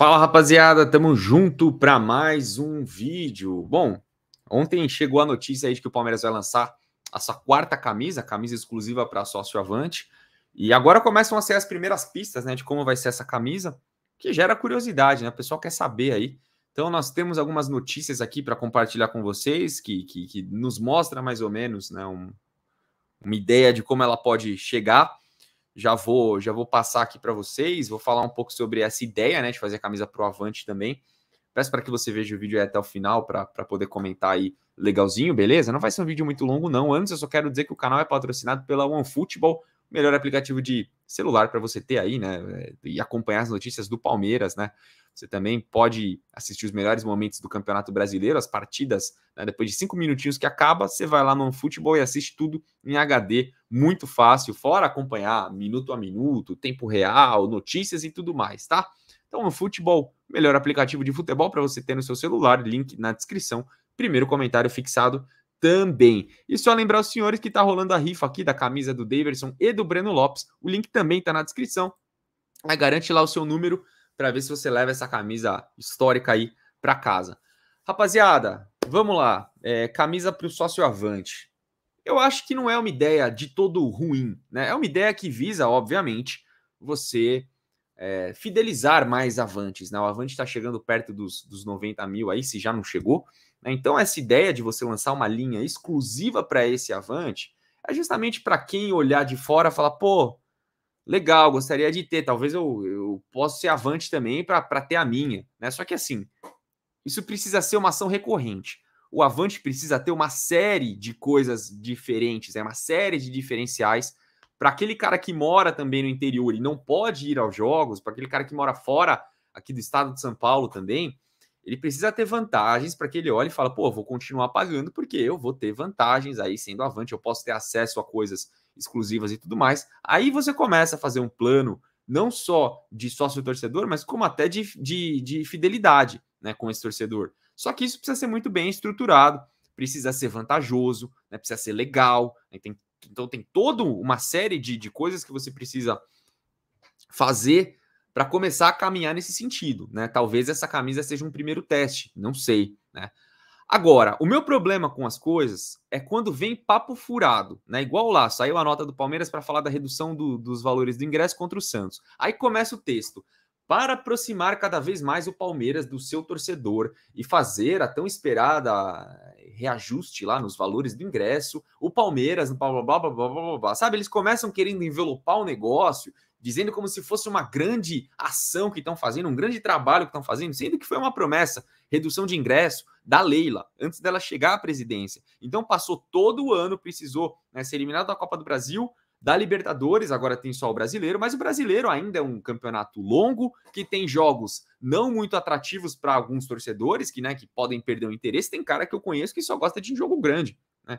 Fala rapaziada, tamo junto para mais um vídeo. Bom, ontem chegou a notícia aí de que o Palmeiras vai lançar a sua quarta camisa, camisa exclusiva para sócio avante. E agora começam a ser as primeiras pistas, né, de como vai ser essa camisa, que gera curiosidade, né? O pessoal quer saber aí. Então nós temos algumas notícias aqui para compartilhar com vocês que, que, que, nos mostra mais ou menos, né, um, uma ideia de como ela pode chegar já vou já vou passar aqui para vocês, vou falar um pouco sobre essa ideia, né, de fazer a camisa pro Avante também. Peço para que você veja o vídeo até o final para poder comentar aí legalzinho, beleza? Não vai ser um vídeo muito longo não. Antes eu só quero dizer que o canal é patrocinado pela OneFootball, melhor aplicativo de celular para você ter aí, né? E acompanhar as notícias do Palmeiras, né? Você também pode assistir os melhores momentos do Campeonato Brasileiro, as partidas, né? depois de cinco minutinhos que acaba, você vai lá no futebol e assiste tudo em HD, muito fácil, fora acompanhar minuto a minuto, tempo real, notícias e tudo mais, tá? Então, o futebol, melhor aplicativo de futebol para você ter no seu celular, link na descrição. Primeiro comentário fixado também. E só lembrar os senhores que está rolando a rifa aqui da camisa do Daverson e do Breno Lopes. O link também está na descrição. Aí garante lá o seu número para ver se você leva essa camisa histórica aí para casa. Rapaziada, vamos lá. É, camisa para o sócio avante. Eu acho que não é uma ideia de todo ruim, né? É uma ideia que visa, obviamente, você é, fidelizar mais Avantes. Né? O Avante está chegando perto dos, dos 90 mil aí, se já não chegou. Né? Então, essa ideia de você lançar uma linha exclusiva para esse Avante é justamente para quem olhar de fora falar, pô, legal, gostaria de ter, talvez eu, eu possa ser Avante também para ter a minha. Né? Só que assim, isso precisa ser uma ação recorrente. O Avante precisa ter uma série de coisas diferentes, é né? uma série de diferenciais para aquele cara que mora também no interior e não pode ir aos jogos, para aquele cara que mora fora aqui do estado de São Paulo também, ele precisa ter vantagens para que ele olhe e fala, pô, vou continuar pagando porque eu vou ter vantagens aí sendo avante, eu posso ter acesso a coisas exclusivas e tudo mais. Aí você começa a fazer um plano não só de sócio torcedor, mas como até de, de, de fidelidade né, com esse torcedor. Só que isso precisa ser muito bem estruturado, precisa ser vantajoso, né, precisa ser legal, né, tem que então tem toda uma série de, de coisas que você precisa fazer para começar a caminhar nesse sentido, né? Talvez essa camisa seja um primeiro teste, não sei, né? Agora, o meu problema com as coisas é quando vem papo furado, né? Igual lá, saiu a nota do Palmeiras para falar da redução do, dos valores do ingresso contra o Santos. Aí começa o texto para aproximar cada vez mais o Palmeiras do seu torcedor e fazer a tão esperada reajuste lá nos valores do ingresso, o Palmeiras, blá blá blá blá blá blá, blá sabe? Eles começam querendo envelopar o negócio, dizendo como se fosse uma grande ação que estão fazendo, um grande trabalho que estão fazendo, sendo que foi uma promessa, redução de ingresso da Leila, antes dela chegar à presidência. Então passou todo o ano, precisou né, ser eliminado da Copa do Brasil, da Libertadores, agora tem só o brasileiro, mas o brasileiro ainda é um campeonato longo, que tem jogos não muito atrativos para alguns torcedores, que, né, que podem perder o interesse. Tem cara que eu conheço que só gosta de um jogo grande, né?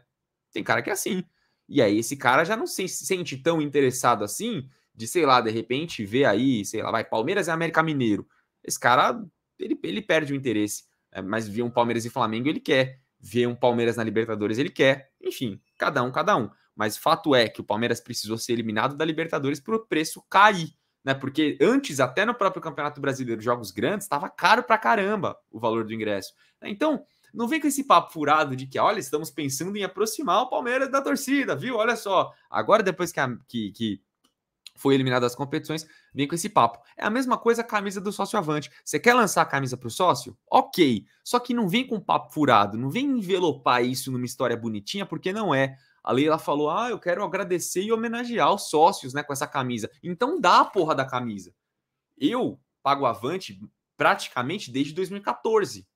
Tem cara que é assim. E aí esse cara já não se sente tão interessado assim, de, sei lá, de repente ver aí, sei lá, vai Palmeiras e América Mineiro. Esse cara, ele, ele perde o interesse. É, mas ver um Palmeiras e Flamengo, ele quer. Ver um Palmeiras na Libertadores, ele quer. Enfim, cada um, cada um. Mas fato é que o Palmeiras precisou ser eliminado da Libertadores para o preço cair. Né? Porque antes, até no próprio Campeonato Brasileiro, jogos grandes, estava caro para caramba o valor do ingresso. Né? Então, não vem com esse papo furado de que, olha, estamos pensando em aproximar o Palmeiras da torcida, viu? Olha só. Agora, depois que, a, que, que foi eliminado das competições, vem com esse papo. É a mesma coisa a camisa do sócio avante. Você quer lançar a camisa para o sócio? Ok. Só que não vem com papo furado, não vem envelopar isso numa história bonitinha, porque não é. A Leila falou: ah, eu quero agradecer e homenagear os sócios né, com essa camisa. Então dá a porra da camisa. Eu pago avante praticamente desde 2014.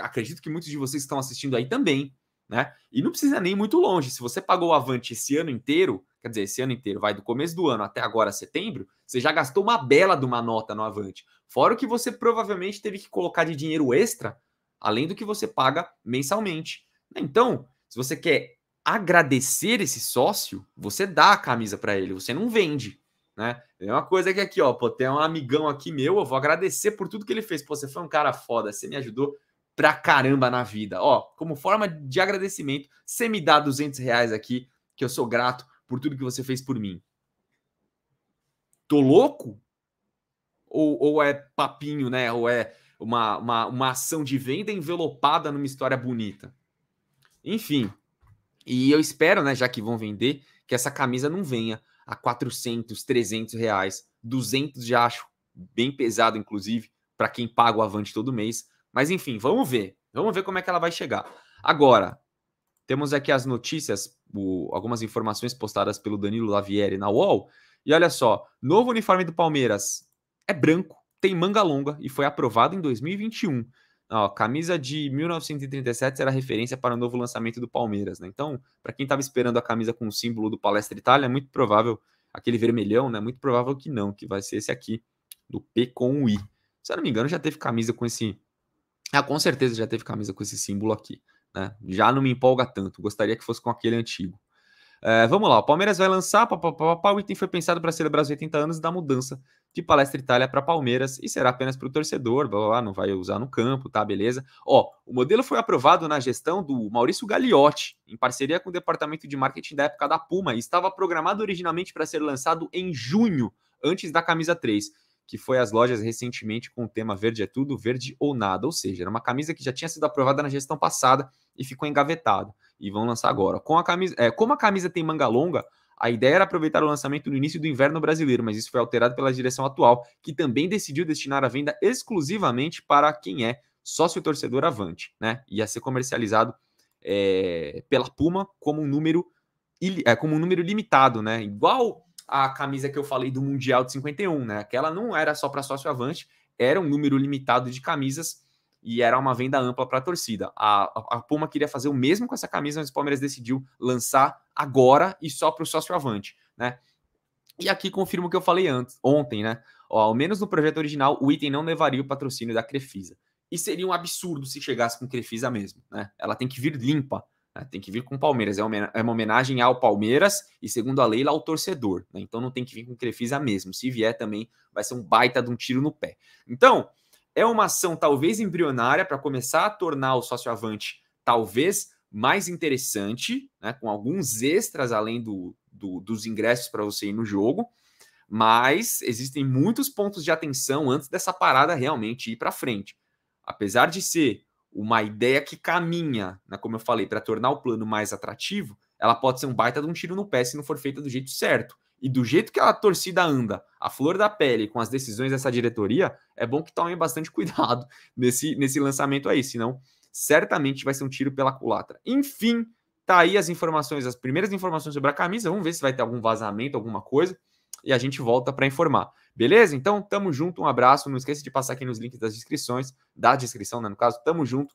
Acredito que muitos de vocês que estão assistindo aí também. Né? E não precisa nem muito longe. Se você pagou avante esse ano inteiro, quer dizer, esse ano inteiro, vai do começo do ano até agora, setembro, você já gastou uma bela de uma nota no avante. Fora o que você provavelmente teve que colocar de dinheiro extra, além do que você paga mensalmente. Né? Então, se você quer agradecer esse sócio, você dá a camisa para ele, você não vende, né? É uma coisa que aqui, ó, pô, tem um amigão aqui meu, eu vou agradecer por tudo que ele fez. Pô, você foi um cara foda, você me ajudou pra caramba na vida. Ó, como forma de agradecimento, você me dá 200 reais aqui, que eu sou grato por tudo que você fez por mim. Tô louco? Ou, ou é papinho, né? Ou é uma, uma, uma ação de venda envelopada numa história bonita? Enfim, e eu espero, né, já que vão vender, que essa camisa não venha a 400, 300 reais, 200 já acho bem pesado, inclusive, para quem paga o Avante todo mês. Mas enfim, vamos ver. Vamos ver como é que ela vai chegar. Agora, temos aqui as notícias, o, algumas informações postadas pelo Danilo Lavieri na UOL. E olha só, novo uniforme do Palmeiras é branco, tem manga longa e foi aprovado em 2021. Ó, camisa de 1937 era referência para o novo lançamento do Palmeiras, né? Então, para quem estava esperando a camisa com o símbolo do Palestra Itália, é muito provável aquele vermelhão, né? Muito provável que não, que vai ser esse aqui do P com o I. Se eu não me engano, já teve camisa com esse ah, com certeza já teve camisa com esse símbolo aqui, né? Já não me empolga tanto, gostaria que fosse com aquele antigo. É, vamos lá, o Palmeiras vai lançar, o item foi pensado para celebrar os 80 anos da mudança de Palestra Itália para Palmeiras e será apenas para o torcedor, blá, blá, blá, não vai usar no campo, tá, beleza? Ó, o modelo foi aprovado na gestão do Maurício Gagliotti, em parceria com o departamento de marketing da época da Puma, e estava programado originalmente para ser lançado em junho, antes da camisa 3, que foi às lojas recentemente com o tema verde é tudo, verde ou nada, ou seja, era uma camisa que já tinha sido aprovada na gestão passada e ficou engavetada, e vão lançar agora. Com a camisa, é, como a camisa tem manga longa, a ideia era aproveitar o lançamento no início do inverno brasileiro, mas isso foi alterado pela direção atual, que também decidiu destinar a venda exclusivamente para quem é sócio torcedor Avante, né? Ia ser comercializado é, pela Puma como um número é, como um número limitado, né? Igual a camisa que eu falei do Mundial de 51, né? Aquela não era só para sócio Avante, era um número limitado de camisas e era uma venda ampla para a torcida. A, Puma queria fazer o mesmo com essa camisa, mas o Palmeiras decidiu lançar agora e só para o sócio avante, né? E aqui confirmo o que eu falei antes, ontem, né? Ó, ao menos no projeto original, o item não levaria o patrocínio da Crefisa. E seria um absurdo se chegasse com Crefisa mesmo, né? Ela tem que vir limpa, né? tem que vir com o Palmeiras. É, é uma homenagem ao Palmeiras e, segundo a Leila, ao torcedor. Né? Então não tem que vir com Crefisa mesmo. Se vier também, vai ser um baita de um tiro no pé. Então, é uma ação talvez embrionária para começar a tornar o sócio-avante talvez mais interessante, né, com alguns extras além do, do dos ingressos para você ir no jogo, mas existem muitos pontos de atenção antes dessa parada realmente ir para frente. Apesar de ser uma ideia que caminha, né, como eu falei, para tornar o plano mais atrativo, ela pode ser um baita de um tiro no pé se não for feita do jeito certo. E do jeito que a torcida anda, a flor da pele com as decisões dessa diretoria, é bom que tomem bastante cuidado nesse, nesse lançamento aí, senão certamente vai ser um tiro pela culatra. Enfim, tá aí as informações, as primeiras informações sobre a camisa. Vamos ver se vai ter algum vazamento, alguma coisa. E a gente volta para informar. Beleza? Então, tamo junto, um abraço. Não esqueça de passar aqui nos links das descrições, da descrição, né? No caso, tamo junto.